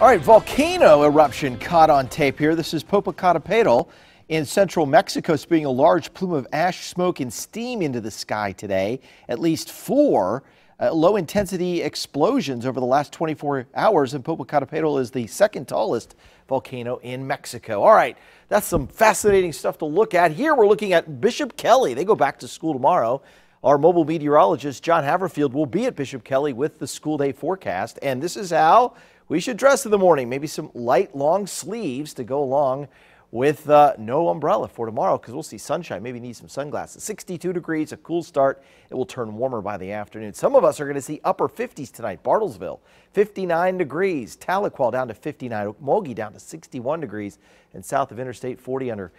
All right, volcano eruption caught on tape here. This is Popocatépetl in central Mexico, spewing a large plume of ash, smoke, and steam into the sky today. At least four uh, low-intensity explosions over the last 24 hours, and Popocatépetl is the second tallest volcano in Mexico. All right, that's some fascinating stuff to look at. Here we're looking at Bishop Kelly. They go back to school tomorrow. Our mobile meteorologist, John Haverfield, will be at Bishop Kelly with the school day forecast. And this is how we should dress in the morning. Maybe some light, long sleeves to go along with uh, no umbrella for tomorrow because we'll see sunshine. Maybe need some sunglasses. 62 degrees, a cool start. It will turn warmer by the afternoon. Some of us are going to see upper 50s tonight. Bartlesville, 59 degrees. Tahlequah down to 59. Okmulgee down to 61 degrees. And south of Interstate 40 under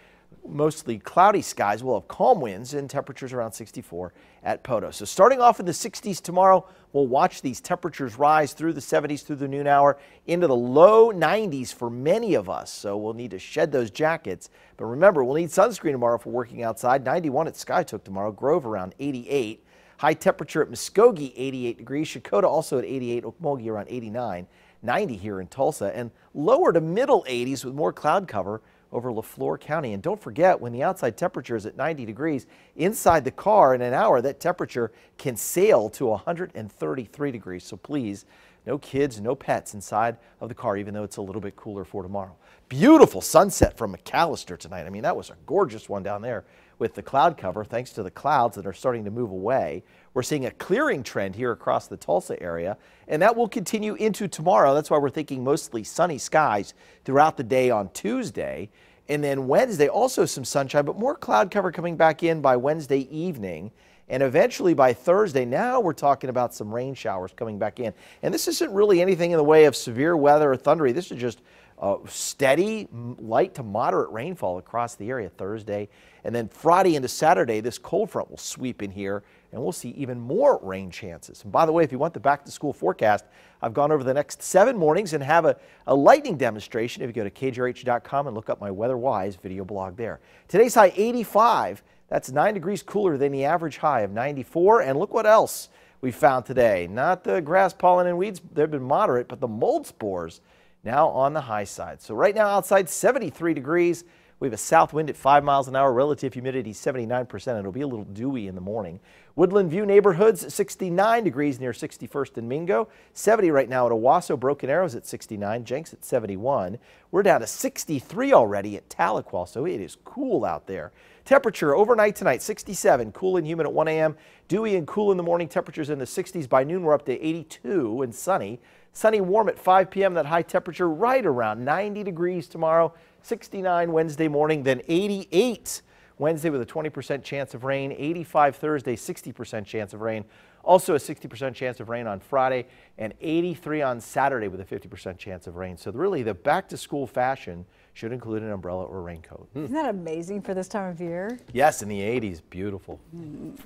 mostly cloudy skies. We'll have calm winds and temperatures around 64 at Poto. So starting off in the 60s tomorrow, we'll watch these temperatures rise through the 70s through the noon hour into the low 90s for many of us. So we'll need to shed those jackets. But remember, we'll need sunscreen tomorrow for working outside. 91 at Skytook tomorrow, Grove around 88. High temperature at Muskogee, 88 degrees. Shakota also at 88, Okmulgee around 89. 90 here in Tulsa and lower to middle 80s with more cloud cover over LaFleur County. And don't forget, when the outside temperature is at 90 degrees, inside the car in an hour, that temperature can sail to 133 degrees. So please no kids, no pets inside of the car, even though it's a little bit cooler for tomorrow. Beautiful sunset from McAllister tonight. I mean, that was a gorgeous one down there with the cloud cover. Thanks to the clouds that are starting to move away, we're seeing a clearing trend here across the Tulsa area, and that will continue into tomorrow. That's why we're thinking mostly sunny skies throughout the day on Tuesday. And then Wednesday, also some sunshine, but more cloud cover coming back in by Wednesday evening. And eventually by Thursday, now we're talking about some rain showers coming back in. And this isn't really anything in the way of severe weather or thundery. This is just uh, steady, light to moderate rainfall across the area Thursday. And then Friday into Saturday, this cold front will sweep in here and we'll see even more rain chances. And by the way, if you want the back to school forecast, I've gone over the next seven mornings and have a, a lightning demonstration. If you go to kjrh.com and look up my WeatherWise video blog there. Today's high 85 that's 9 degrees cooler than the average high of 94. And look what else we found today. Not the grass pollen and weeds, they've been moderate, but the mold spores now on the high side. So right now outside 73 degrees, we have a south wind at 5 miles an hour, relative humidity 79%. It'll be a little dewy in the morning. Woodland View neighborhoods 69 degrees near 61st and Mingo, 70 right now at Owasso. Broken Arrows at 69, Jenks at 71. We're down to 63 already at Tahlequah, so it is cool out there. Temperature overnight tonight 67, cool and humid at 1 a.m., dewy and cool in the morning. Temperatures in the 60s by noon. We're up to 82 and sunny. Sunny warm at 5 p.m. That high temperature right around 90 degrees tomorrow, 69 Wednesday morning, then 88 Wednesday with a 20% chance of rain, 85 Thursday, 60% chance of rain, also a 60% chance of rain on Friday, and 83 on Saturday with a 50% chance of rain. So really the back to school fashion should include an umbrella or raincoat. Hmm. Isn't that amazing for this time of year? Yes, in the 80s, beautiful.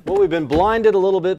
Well, we've been blinded a little bit